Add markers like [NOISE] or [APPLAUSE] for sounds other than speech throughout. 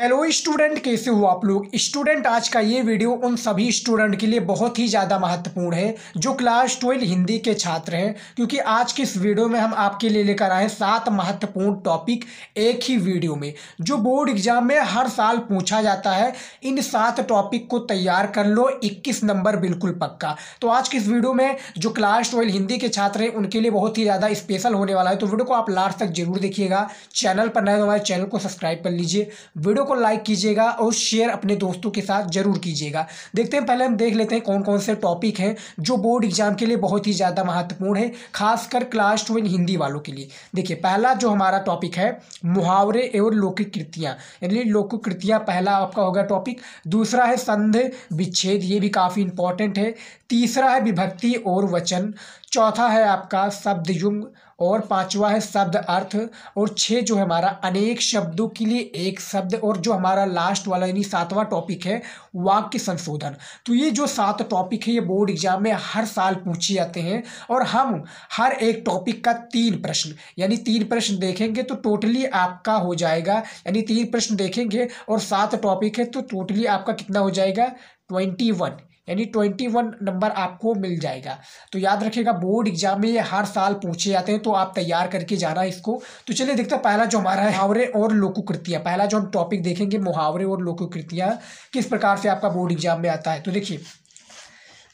hello student कैसे हो आप लोग स्टूडेंट आज का ये वीडियो उन सभी स्टूडेंट के लिए बहुत ही ज़्यादा महत्वपूर्ण है जो क्लास ट्वेल्व हिंदी के छात्र हैं क्योंकि आज के इस वीडियो में हम आपके लिए लेकर आए सात महत्वपूर्ण टॉपिक एक ही वीडियो में जो बोर्ड एग्जाम में हर साल पूछा जाता है इन सात टॉपिक को तैयार कर लो इक्कीस नंबर बिल्कुल पक्का तो आज के इस वीडियो में जो क्लास ट्वेल्व हिंदी के छात्र हैं उनके लिए बहुत ही ज़्यादा स्पेशल होने वाला है तो वीडियो को आप लास्ट तक जरूर देखिएगा चैनल पर नए तो हमारे चैनल को सब्सक्राइब कर लीजिए वीडियो वीडियो को लाइक कीजिएगा और शेयर अपने दोस्तों के साथ जरूर कीजिएगा देखते हैं पहले हम देख लेते हैं कौन कौन से टॉपिक हैं जो बोर्ड एग्जाम के लिए बहुत ही ज़्यादा महत्वपूर्ण है खासकर क्लास ट्वेल्व हिंदी वालों के लिए देखिए पहला जो हमारा टॉपिक है मुहावरे एवं लौकिक कृतियाँ यानी लौकिक कृतियाँ पहला आपका होगा टॉपिक दूसरा है संध विच्छेद ये भी काफ़ी इंपॉर्टेंट है तीसरा है विभक्ति और वचन चौथा है आपका शब्द युग और पांचवा है शब्द अर्थ और छः जो है हमारा अनेक शब्दों के लिए एक शब्द और जो हमारा लास्ट वाला यानी सातवां टॉपिक है वाक्य संशोधन तो ये जो सात टॉपिक है ये बोर्ड एग्जाम में हर साल पूछे जाते हैं और हम हर एक टॉपिक का तीन प्रश्न यानी तीन प्रश्न देखेंगे तो टोटली आपका हो जाएगा यानी तीन प्रश्न देखेंगे और सात टॉपिक है तो टोटली आपका कितना हो जाएगा ट्वेंटी वन यानी ट्वेंटी वन नंबर आपको मिल जाएगा तो याद रखिएगा बोर्ड एग्जाम में ये हर साल पूछे जाते हैं तो आप तैयार करके जाना इसको तो चलिए देखते हैं पहला जो हमारा है मुहावरे और लोकोकृतियाँ पहला जो हम टॉपिक देखेंगे मुहावरे और लोकोकृतियाँ किस प्रकार से आपका बोर्ड एग्जाम में आता है तो देखिए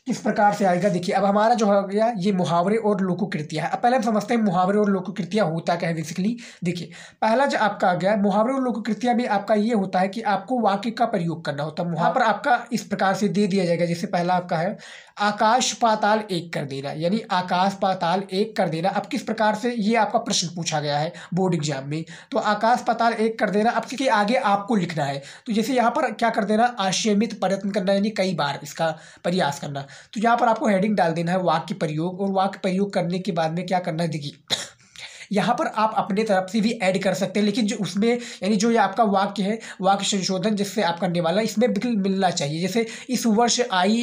किस प्रकार से आएगा देखिए अब हमारा जो हो गया ये मुहावरे और लोकोकृतियाँ है अब पहले हम समझते हैं मुहावरे और लोकोकृतियाँ होता क्या है बेसिकली देखिए पहला जो आपका आ गया मुहावरे और लोकोकृतियाँ में आपका ये होता है कि आपको वाक्य का प्रयोग करना होता है वहाँ पर आपका इस प्रकार से दे दिया जाएगा जैसे पहला आपका है आकाश पाताल एक कर देना यानी आकाश पाताल एक कर देना अब किस प्रकार से ये आपका प्रश्न पूछा गया है बोर्ड एग्जाम में तो आकाश पाताल एक कर देना अब इसके आगे आपको लिखना है तो जैसे यहाँ पर क्या कर देना आशयमित प्रयत्न करना यानी कई बार इसका प्रयास करना तो यहाँ पर आपको हेडिंग डाल देना है वाक्य प्रयोग और वाक्य प्रयोग करने के बाद में क्या करना है देखिए [COUGHS] यहाँ पर आप अपने तरफ से भी ऐड कर सकते हैं लेकिन जो उसमें यानी जो ये आपका वाक्य है वाक्य संशोधन जिससे आप करने वाला इसमें बिल्कुल मिलना चाहिए जैसे इस वर्ष आई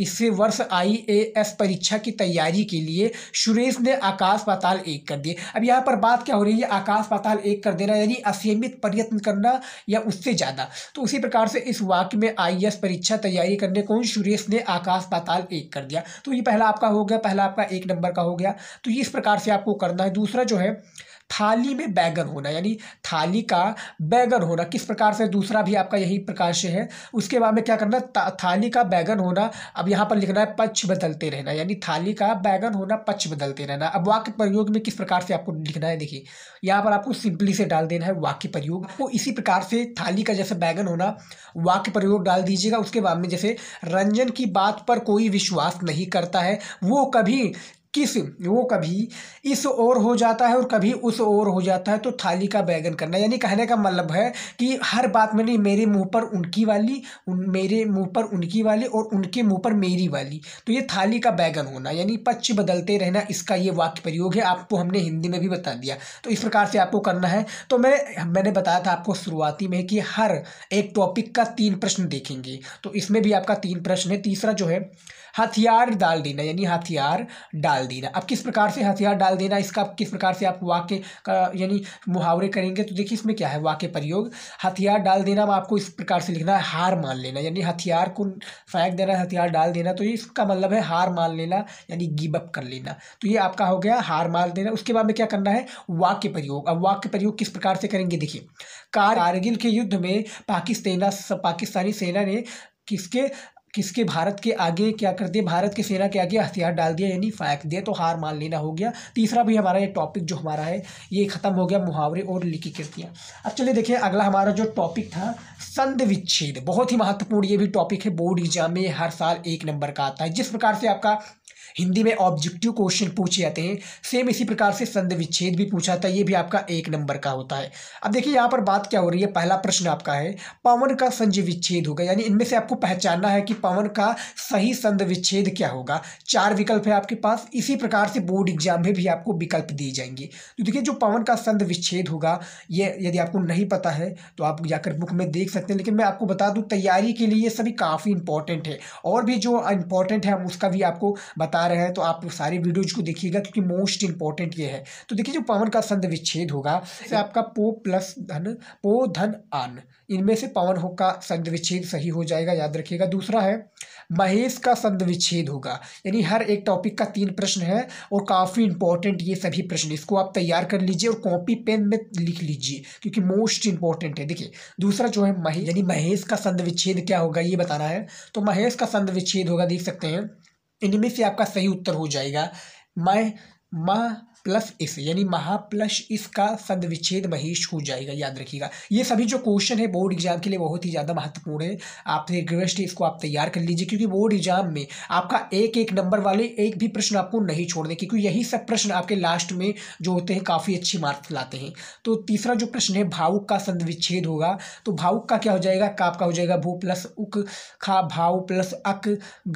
इससे वर्ष आईएएस परीक्षा की तैयारी के लिए सुरेश ने आकाश पाताल एक कर दिए अब यहाँ पर बात क्या हो रही है आकाश पाताल एक कर देना यानी असीमित प्रयत्न करना या उससे ज़्यादा तो उसी प्रकार से इस वाक्य में आई परीक्षा तैयारी करने को सुरेश ने आकाश पाताल एक कर दिया तो ये पहला आपका हो गया पहला आपका एक नंबर का हो गया तो इस प्रकार से आपको करना है दूसरा जो है थाली में बैगन होना यानी थाली का बैगन होना किस प्रकार से दूसरा भी आपका यही प्रकार से है उसके बाद में क्या करना था, थाली का बैगन होना अब यहाँ पर लिखना है पक्ष बदलते रहना यानी थाली का बैगन होना पक्ष बदलते रहना अब वाक्य प्रयोग में किस प्रकार से आपको लिखना है देखिए यहाँ पर आपको सिंपली से डाल देना है वाक्य प्रयोग आपको इसी प्रकार से थाली का जैसे बैगन होना वाक्य प्रयोग डाल दीजिएगा उसके बाद में जैसे रंजन की बात पर कोई विश्वास नहीं करता है वो कभी किस वो कभी इस ओर हो जाता है और कभी उस ओर हो जाता है तो थाली का बैगन करना यानी कहने का मतलब है कि हर बात में नहीं मेरे मुंह पर उनकी वाली उन मेरे मुंह पर उनकी वाली और उनके मुंह पर मेरी वाली तो ये थाली का बैगन होना यानी पक्ष बदलते रहना इसका ये वाक्य प्रयोग है आपको हमने हिंदी में भी बता दिया तो इस प्रकार से आपको करना है तो मैं मैंने बताया था आपको शुरुआती में कि हर एक टॉपिक का तीन प्रश्न देखेंगे तो इसमें भी आपका तीन प्रश्न है तीसरा जो है हथियार डाल देना यानी हथियार डाल देना अब किस प्रकार से हथियार डाल देना इसका किस प्रकार से आप वाक्य का यानी मुहावरे करेंगे तो देखिए इसमें क्या है वाक्य प्रयोग हथियार डाल देना अब आपको इस प्रकार से लिखना है हार मान लेना यानी हथियार को फेंक देना हथियार डाल देना तो ये इसका मतलब है हार मान लेना यानी गिबअप कर लेना तो ये आपका हो गया हार मान देना उसके बाद में क्या करना है वाक्य प्रयोग अब वाक्य प्रयोग किस प्रकार से करेंगे देखिए कारगिल के युद्ध में पाकिस्तान पाकिस्तानी सेना ने किसके किसके भारत के आगे क्या कर दिया भारत के सेना के आगे हथियार डाल दिया यानी फेंक दिया तो हार मान लेना हो गया तीसरा भी हमारा ये टॉपिक जो हमारा है ये ख़त्म हो गया मुहावरे और लिखी कृतियाँ अब चलिए देखिए अगला हमारा जो टॉपिक था संध विच्छेद बहुत ही महत्वपूर्ण ये भी टॉपिक है बोर्ड एग्जाम में हर साल एक नंबर का आता है जिस प्रकार से आपका हिंदी में ऑब्जेक्टिव क्वेश्चन पूछे जाते हैं सेम इसी प्रकार से संध विच्छेद भी पूछा है ये भी आपका एक नंबर का होता है अब देखिए यहाँ पर बात क्या हो रही है पहला प्रश्न आपका है पवन का संज विच्छेद होगा यानी इनमें से आपको पहचानना है कि पवन का सही संद विच्छेद क्या होगा चार विकल्प है आपके पास इसी प्रकार से बोर्ड एग्जाम में भी आपको विकल्प दिए जाएंगे तो देखिए जो पवन का संद विच्छेद होगा ये यदि आपको नहीं पता है तो आप जाकर बुक में देख सकते हैं लेकिन मैं आपको बता दूँ तैयारी के लिए ये सभी काफ़ी इंपॉर्टेंट है और भी जो इंपॉर्टेंट है हम उसका भी आपको बता रहे हैं तो आप सारी वीडियोज को देखिएगा क्योंकि मोस्ट इंपॉर्टेंट ये है तो देखिए जो पवन का संद विच्छेद होगा आपका पो प्लस धन पो धन आन इनमें से पवन हो का संद विच्छेद सही हो जाएगा याद रखिएगा दूसरा है महेश का संध विच्छेद होगा यानी हर एक टॉपिक का तीन प्रश्न है और काफ़ी इंपॉर्टेंट ये सभी प्रश्न इसको आप तैयार कर लीजिए और कॉपी पेन में लिख लीजिए क्योंकि मोस्ट इंपॉर्टेंट है देखिए दूसरा जो है महेश यानी महेश का संध विच्छेद क्या होगा ये बताना है तो महेश का संध विच्छेद होगा देख सकते हैं इनमें से आपका सही उत्तर हो जाएगा मैं मा प्लस इस यानी महा प्लस इसका सदविच्छेद महेश हो जाएगा याद रखिएगा ये सभी जो क्वेश्चन है बोर्ड एग्जाम के लिए बहुत ही ज़्यादा महत्वपूर्ण है आपसे रिक्वेस्ट है इसको आप तैयार कर लीजिए क्योंकि बोर्ड एग्जाम में आपका एक एक नंबर वाले एक भी प्रश्न आपको नहीं छोड़ने क्योंकि यही सब प्रश्न आपके लास्ट में जो होते हैं काफ़ी अच्छे मार्क्स लाते हैं तो तीसरा जो प्रश्न है भावुक का संविच्छेद होगा तो भावुक का क्या हो जाएगा काप का हो जाएगा भू प्लस उक खा भाव प्लस अक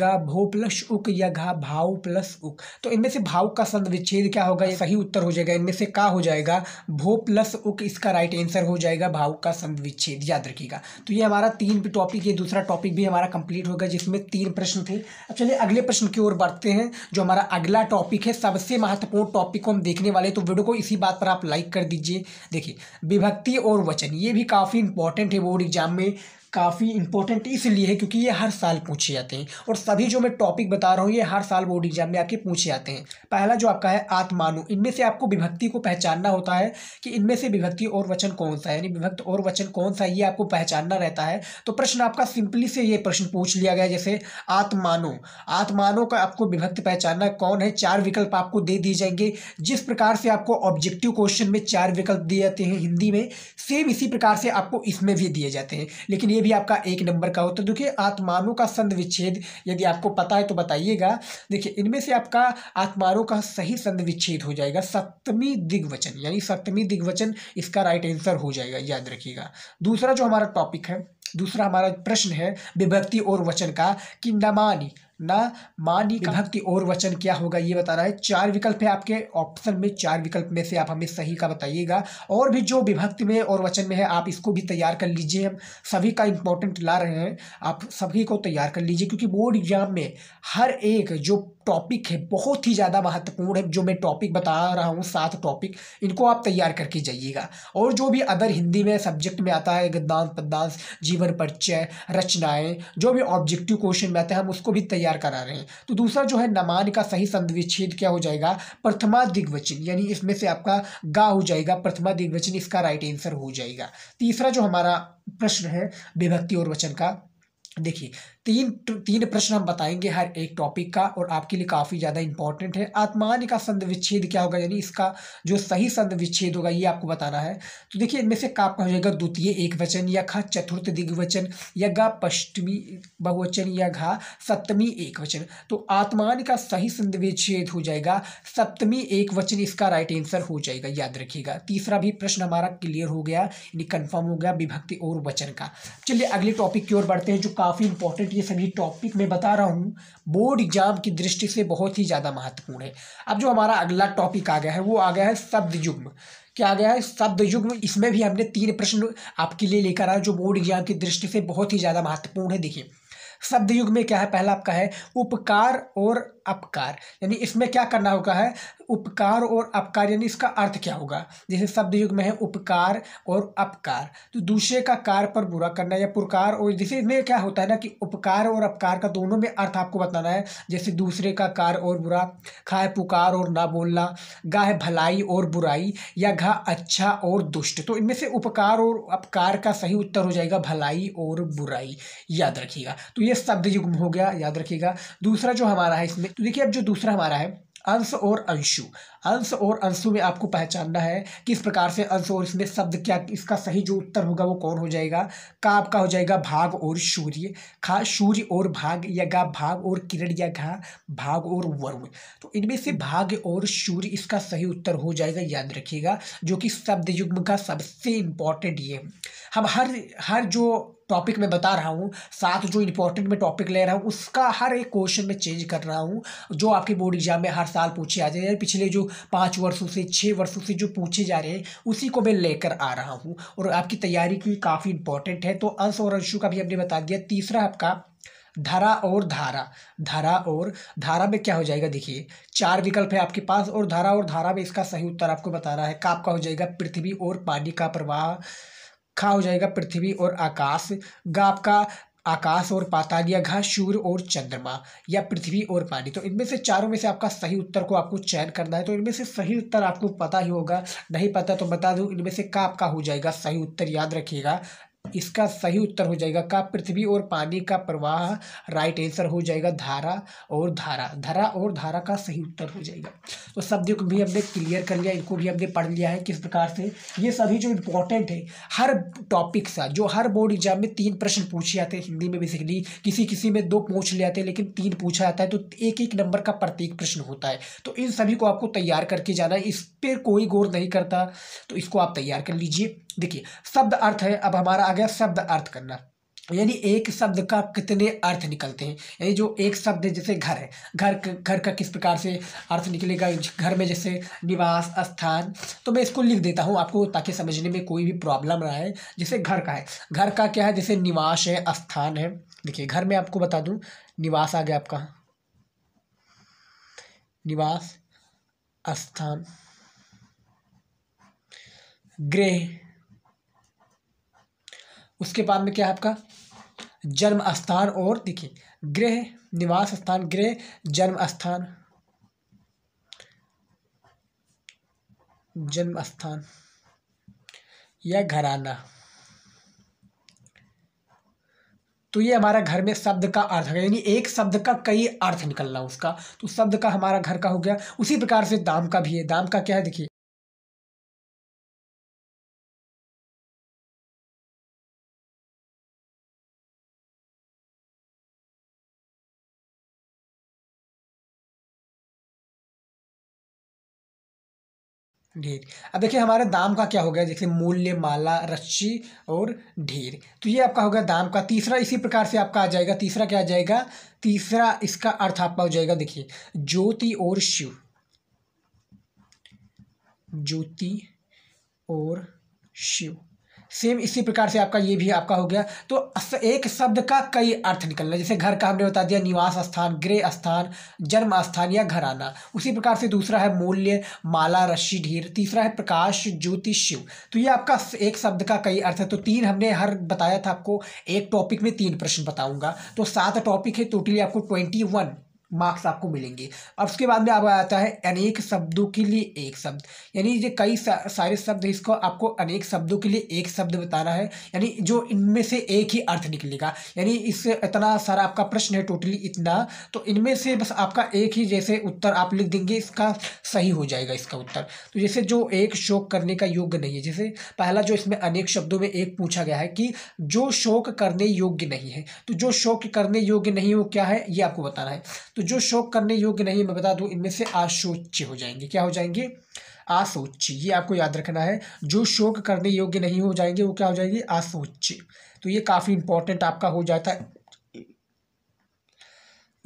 गा भो प्लस उक या घा भाव प्लस उक तो इनमें से भाव का संविच्छेद क्या होगा ये सही उत्तर हो जाएगा इनमें से का हो जाएगा भो प्लस उक इसका राइट आंसर हो जाएगा भाव का संविच्छेद याद रखिएगा तो ये हमारा तीन टॉपिक ये दूसरा टॉपिक भी हमारा कंप्लीट होगा जिसमें तीन प्रश्न थे अब चलिए अगले प्रश्न की ओर बढ़ते हैं जो हमारा अगला टॉपिक है सबसे महत्वपूर्ण टॉपिक को हम देखने वाले तो वीडियो को इसी बात पर आप लाइक कर दीजिए देखिए विभक्ति और वचन ये भी काफ़ी इंपॉर्टेंट है बोर्ड एग्जाम में काफ़ी इंपॉर्टेंट इसलिए है क्योंकि ये हर साल पूछे जाते हैं और सभी जो मैं टॉपिक बता रहा हूँ ये हर साल बोर्ड एग्जाम में आके पूछे जाते हैं पहला जो आपका है आत्मानु इनमें से आपको विभक्ति को पहचानना होता है कि इनमें से विभक्ति और वचन कौन सा है यानी विभक्त और वचन कौन सा है ये आपको पहचानना रहता है तो प्रश्न आपका सिंपली से ये प्रश्न पूछ लिया गया जैसे आत्मानो आत्मानों का आपको विभक्त पहचानना कौन है चार विकल्प आपको दे दिए जाएंगे जिस प्रकार से आपको ऑब्जेक्टिव क्वेश्चन में चार विकल्प दिए जाते हैं हिंदी में सेम इसी प्रकार से आपको इसमें भी दिए जाते हैं लेकिन ये भी आपका एक नंबर का हो तो देखिए आत्मानों का संध विच्छेद यदि आपको पता है तो बताइएगा देखिए इनमें से आपका आत्मानों का सही संध विच्छेद हो जाएगा सप्तमी दिग्वचन यानी सप्तमी दिग्वचन इसका राइट आंसर हो जाएगा याद रखिएगा दूसरा जो हमारा टॉपिक है दूसरा हमारा प्रश्न है विभक्ति और वचन का कि नमानी ना मान ही विभक्ति और वचन क्या होगा ये बता रहा है चार विकल्प है आपके ऑप्शन में चार विकल्प में से आप हमें सही का बताइएगा और भी जो विभक्ति में और वचन में है आप इसको भी तैयार कर लीजिए हम सभी का इंपॉर्टेंट ला रहे हैं आप सभी को तैयार कर लीजिए क्योंकि बोर्ड एग्जाम में हर एक जो टॉपिक है बहुत ही ज़्यादा महत्वपूर्ण है जो मैं टॉपिक बता रहा हूँ सात टॉपिक इनको आप तैयार करके जाइएगा और जो भी अदर हिंदी में सब्जेक्ट में आता है गद्दांश पद्दांश जीवन परिचय रचनाएँ जो भी ऑब्जेक्टिव क्वेश्चन में आते हैं हम उसको भी तैयार तैयार करा रहे हैं तो दूसरा जो है नमान का सही संधविच्छेद क्या हो जाएगा प्रथमा दिग्वचन यानी इसमें से आपका गा हो जाएगा प्रथमा दिग्वचन इसका राइट आंसर हो जाएगा तीसरा जो हमारा प्रश्न है विभक्ति और वचन का देखिए तीन तीन प्रश्न हम बताएंगे हर एक टॉपिक का और आपके लिए काफ़ी ज़्यादा इंपॉर्टेंट है आत्मान का संध विच्छेद क्या होगा यानी इसका जो सही संध विच्छेद होगा ये आपको बताना है तो देखिए इनमें से का हो जाएगा द्वितीय एक वचन या खा चतुर्थ दिग्वचन या गा पश्चिमी बहुवचन या घा सप्तमी एक वचन तो आत्मान का सही संध विच्छेद हो जाएगा सप्तमी एक वचन इसका राइट आंसर हो जाएगा याद रखिएगा तीसरा भी प्रश्न हमारा क्लियर हो गया यानी कन्फर्म हो गया विभक्ति और वचन का चलिए अगले टॉपिक की ओर बढ़ते हैं जो काफ़ी इंपॉर्टेंट रिलेटेड ये सभी टॉपिक मैं बता रहा हूँ बोर्ड एग्जाम की दृष्टि से बहुत ही ज़्यादा महत्वपूर्ण है अब जो हमारा अगला टॉपिक आ गया है वो आ गया है शब्द युग्म क्या आ गया है शब्द युग्म इसमें भी हमने तीन प्रश्न आपके लिए लेकर आया जो बोर्ड एग्जाम की दृष्टि से बहुत ही ज़्यादा महत्वपूर्ण है देखिए शब्द युग में क्या है पहला आपका है उपकार और अपकार यानी इसमें क्या करना होगा है उपकार और अपकार यानी इसका अर्थ क्या होगा जैसे शब्द युग में है उपकार और अपकार तो दूसरे का कार पर बुरा करना या पुरकार और जैसे इसमें क्या होता है ना कि उपकार और अपकार का दोनों में अर्थ आपको बताना है जैसे दूसरे का कार और बुरा खाए पुकार और ना बोलना गाह भलाई और बुराई या घा अच्छा और दुष्ट तो इनमें से उपकार और अपकार का सही उत्तर हो जाएगा भलाई और बुराई याद रखिएगा तो ये ये शब्द युग्म हो गया याद रखिएगा दूसरा जो हमारा है इसमें तो देखिए अब जो दूसरा हमारा है अंश और अंशु अंश और अंशु में आपको पहचानना है किस प्रकार से अंश और इसमें शब्द क्या इसका सही जो उत्तर होगा वो कौन हो जाएगा का आपका हो जाएगा भाग और सूर्य खा सूर्य और भाग या गा भाग और किरण या घा भाग और वरुण तो इनमें से भाग और सूर्य इसका सही उत्तर हो जाएगा याद रखिएगा जो कि शब्द युग्म का सबसे इम्पॉर्टेंट ये हम हर हर जो टॉपिक मैं बता रहा हूँ साथ जो इंपॉर्टेंट मैं टॉपिक ले रहा हूँ उसका हर एक क्वेश्चन में चेंज कर रहा हूँ जो आपके बोर्ड एग्जाम में हर साल पूछे आ जाए पिछले जो पाँच वर्षों से छः वर्षों से जो पूछे जा रहे हैं उसी को मैं लेकर आ रहा हूँ और आपकी तैयारी की काफ़ी इंपॉर्टेंट है तो अंश और अंशु का भी हमने बता दिया तीसरा आपका धरा और धारा धरा और धारा में क्या हो जाएगा देखिए चार विकल्प है आपके पास और धारा और धारा में इसका सही उत्तर आपको बता रहा है का आपका हो जाएगा पृथ्वी और पानी का प्रवाह खा हो जाएगा पृथ्वी और आकाश गाप आपका आकाश और पाताल या घा सूर्य और चंद्रमा या पृथ्वी और पानी तो इनमें से चारों में से आपका सही उत्तर को आपको चयन करना है तो इनमें से सही उत्तर आपको पता ही होगा नहीं पता तो बता दूं इनमें से का आपका हो जाएगा सही उत्तर याद रखिएगा इसका सही उत्तर हो जाएगा का पृथ्वी और पानी का प्रवाह राइट आंसर हो जाएगा धारा और धारा धारा और धारा का सही उत्तर हो जाएगा तो शब्द को भी हमने क्लियर कर लिया इनको भी हमने पढ़ लिया है किस प्रकार से ये सभी जो इम्पोर्टेंट है हर टॉपिक सा जो हर बोर्ड एग्जाम में तीन प्रश्न पूछे जाते हैं हिंदी में बेसिकली किसी किसी में दो पूछ ले आते हैं लेकिन तीन पूछा जाता है तो एक एक नंबर का प्रत्येक प्रश्न होता है तो इन सभी को आपको तैयार करके जाना है इस पर कोई गौर नहीं करता तो इसको आप तैयार कर लीजिए देखिए शब्द अर्थ है अब हमारा आ गया शब्द अर्थ करना यानी एक शब्द का कितने अर्थ निकलते हैं यानी जो एक शब्द है जैसे घर है घर घर का किस प्रकार से अर्थ निकलेगा घर में जैसे निवास स्थान तो मैं इसको लिख देता हूँ आपको ताकि समझने में कोई भी प्रॉब्लम ना आए जैसे घर का है घर का क्या है जैसे निवास है स्थान है देखिए घर में आपको बता दूँ निवास आ गया आपका निवास स्थान गृह उसके बाद में क्या है आपका जन्म स्थान और देखिए गृह निवास स्थान गृह जन्म स्थान जन्म स्थान या घराना तो ये हमारा घर में शब्द का अर्थ है यानी एक शब्द का कई अर्थ निकलना उसका तो शब्द का हमारा घर का हो गया उसी प्रकार से दाम का भी है दाम का क्या है देखिए ढेर अब देखिए हमारे दाम का क्या हो गया जैसे मूल्य माला रस्सी और ढेर तो ये आपका हो गया दाम का तीसरा इसी प्रकार से आपका आ जाएगा तीसरा क्या आ जाएगा तीसरा इसका अर्थ आपका हो जाएगा देखिए ज्योति और शिव ज्योति और शिव सेम इसी प्रकार से आपका ये भी आपका हो गया तो एक शब्द का कई अर्थ निकलना जैसे घर का हमने बता दिया निवास स्थान गृह स्थान जन्म स्थान या घराना उसी प्रकार से दूसरा है मूल्य माला रशि ढीर तीसरा है प्रकाश ज्योति शिव तो ये आपका एक शब्द का कई अर्थ है तो तीन हमने हर बताया था आपको एक टॉपिक में तीन प्रश्न बताऊंगा तो सात टॉपिक है टोटली आपको ट्वेंटी वन मार्क्स आपको मिलेंगे अब उसके बाद में आप आता है अनेक शब्दों के लिए एक शब्द यानी ये कई सारे शब्द इसको आपको अनेक शब्दों के लिए एक शब्द बताना है यानी जो इनमें से एक ही अर्थ निकलेगा यानी इस इतना सारा आपका प्रश्न है टोटली इतना तो इनमें से बस आपका एक ही जैसे उत्तर आप लिख देंगे इसका सही हो जाएगा इसका उत्तर तो जैसे जो एक शोक करने का योग्य नहीं है जैसे पहला जो इसमें अनेक शब्दों में एक पूछा गया है कि जो शोक करने योग्य नहीं है तो जो शोक करने योग्य नहीं वो क्या है ये आपको बताना है तो तो जो शोक करने योग्य नहीं मैं बता दूं इनमें से आशोच्य हो जाएंगे क्या हो जाएंगे आसोच्य ये आपको याद रखना है जो शोक करने योग्य नहीं हो जाएंगे वो क्या हो जाएंगे आसोच्य तो ये काफ़ी इंपॉर्टेंट आपका हो जाता है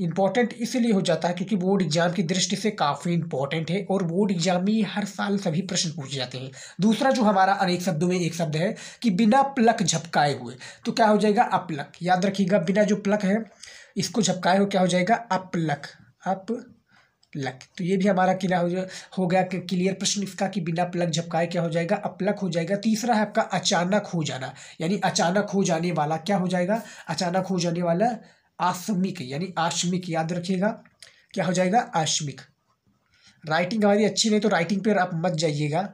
इम्पॉर्टेंट इसलिए हो जाता है क्योंकि बोर्ड एग्जाम की दृष्टि से काफ़ी इंपॉर्टेंट है और बोर्ड एग्जाम में हर साल सभी प्रश्न पूछे जाते हैं दूसरा जो हमारा अनेक शब्दों में एक शब्द है कि बिना प्लक झपकाए हुए तो क्या हो जाएगा अपलक याद रखिएगा बिना जो प्लक है इसको झपकाए हो क्या हो जाएगा अपलक अप लक तो ये भी हमारा किला हो, हो गया कि क्लियर प्रश्न इसका कि बिना प्लग झपकाए क्या हो जाएगा अपलक हो जाएगा तीसरा है आपका अचानक हो जाना यानी अचानक हो जाने वाला क्या हो जाएगा अचानक हो जाने वाला आसमिक यानी आश्मिक याद रखिएगा क्या हो जाएगा आश्मिक राइटिंग हमारी अच्छी नहीं तो राइटिंग पर आप मत जाइएगा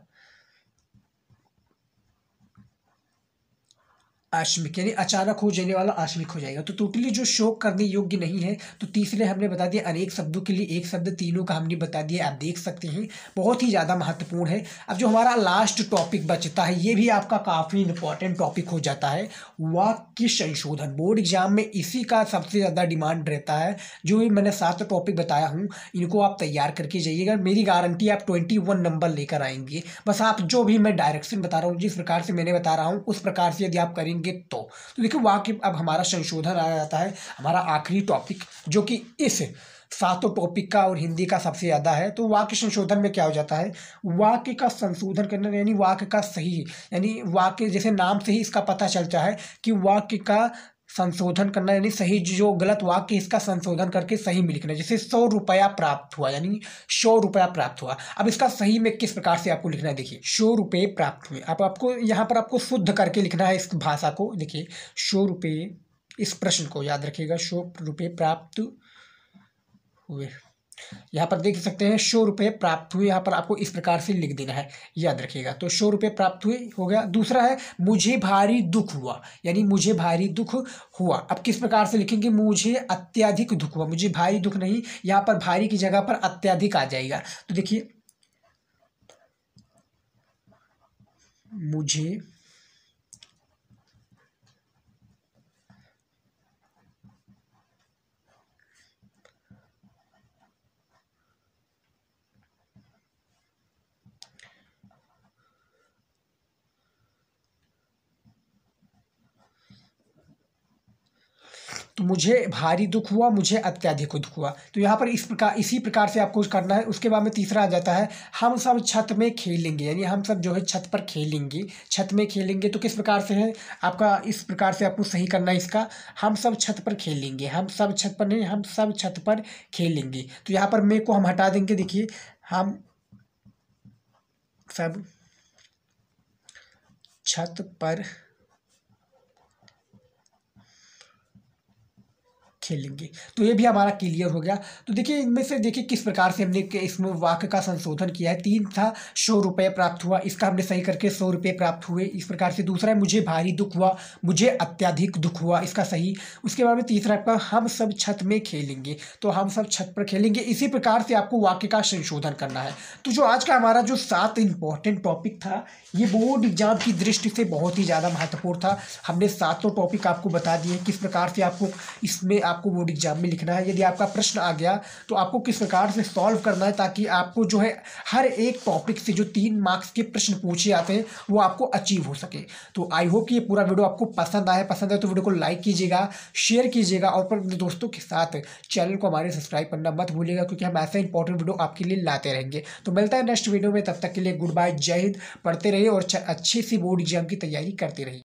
आश्मिक यानी अचानक हो जाने वाला आश्मिक हो जाएगा तो टोटली जो शोक करने योग्य नहीं है तो तीसरे हमने बता दिया अनेक शब्दों के लिए एक शब्द तीनों का हमने बता दिया आप देख सकते हैं बहुत ही ज़्यादा महत्वपूर्ण है अब जो हमारा लास्ट टॉपिक बचता है ये भी आपका काफ़ी इंपॉर्टेंट टॉपिक हो जाता है वाक्य संशोधन बोर्ड एग्जाम में इसी का सबसे ज़्यादा डिमांड रहता है जो मैंने सात टॉपिक बताया हूँ इनको आप तैयार करके जाइएगा मेरी गारंटी आप ट्वेंटी वन नंबर लेकर आएंगे बस आप जो भी मैं डायरेक्शन बता रहा हूँ जिस प्रकार से मैंने बता रहा हूँ उस प्रकार से यदि आप करेंगे होंगे तो तो देखिए वाक्य अब हमारा संशोधन आ जाता है हमारा आखिरी टॉपिक जो कि इस सातों टॉपिक का और हिंदी का सबसे ज़्यादा है तो वाक्य संशोधन में क्या हो जाता है वाक्य का संशोधन करना यानी वाक्य का सही यानी वाक्य जैसे नाम से ही इसका पता चलता है कि वाक्य का संशोधन करना यानी सही जो गलत वाक्य इसका संशोधन करके सही में लिखना जैसे सौ रुपया प्राप्त हुआ यानी सौ रुपया प्राप्त हुआ अब इसका सही में किस प्रकार से आपको लिखना है देखिए सौ रुपये प्राप्त हुए अब आपको यहाँ पर आपको शुद्ध करके लिखना है इस भाषा को देखिए सौ रुपये इस प्रश्न को याद रखिएगा सौ रुपये प्राप्त हुए यहाँ पर देख सकते हैं सौ रुपये प्राप्त हुए यहाँ पर आपको इस प्रकार से लिख देना है याद रखिएगा तो सौ रुपये प्राप्त हुए हो गया दूसरा है मुझे भारी दुख हुआ यानी मुझे भारी दुख हुआ अब किस प्रकार से लिखेंगे मुझे अत्यधिक दुख हुआ मुझे भारी दुख नहीं यहाँ पर भारी की जगह पर अत्यधिक आ जाएगा तो देखिए मुझे मुझे भारी दुख हुआ मुझे अत्याधिक दुख हुआ तो यहाँ पर इस प्रकार इसी प्रकार से आपको करना है उसके बाद में तीसरा आ जाता है हम सब छत में खेलेंगे यानी हम सब जो है छत पर खेलेंगे छत में खेलेंगे तो किस प्रकार से है आपका इस प्रकार से आपको सही करना है इसका हम सब छत पर खेलेंगे हम सब छत पर नहीं हम सब छत पर खेलेंगे तो यहाँ पर मे को हम हटा देंगे देखिए हम सब छत पर खेलेंगे तो ये भी हमारा क्लियर हो गया तो देखिए इनमें से देखिए किस प्रकार से हमने इसमें वाक्य का संशोधन किया है तीन था सौ रुपये प्राप्त हुआ इसका हमने सही करके सौ रुपये प्राप्त हुए इस प्रकार से दूसरा है मुझे भारी दुख हुआ मुझे अत्याधिक दुख हुआ इसका सही उसके बाद में तीसरा आपका हम सब छत में खेलेंगे तो हम सब छत पर खेलेंगे इसी प्रकार से आपको वाक्य का संशोधन करना है तो जो आज का हमारा जो सात इम्पॉर्टेंट टॉपिक था ये बोर्ड एग्जाम की दृष्टि से बहुत ही ज़्यादा महत्वपूर्ण था हमने सातों टॉपिक आपको बता दिए किस प्रकार से आपको इसमें आप आपको बोर्ड एग्जाम में लिखना है यदि आपका प्रश्न आ गया तो आपको किस प्रकार से सॉल्व करना है ताकि आपको जो है हर एक टॉपिक से जो तीन मार्क्स के प्रश्न पूछे जाते हैं वो आपको अचीव हो सके तो आई होप कि ये पूरा वीडियो आपको पसंद आए पसंद आए तो वीडियो को लाइक कीजिएगा शेयर कीजिएगा और अपने दोस्तों के साथ चैनल को हमारे सब्सक्राइब करना मत भूलिएगा क्योंकि हम ऐसा इंपॉर्टेंट वीडियो आपके लिए लाते रहेंगे तो मिलता है नेक्स्ट वीडियो में तब तक के लिए गुड बाय जय हिंद पढ़ते रहिए और अच्छी सी बोर्ड एग्जाम की तैयारी करते रहिए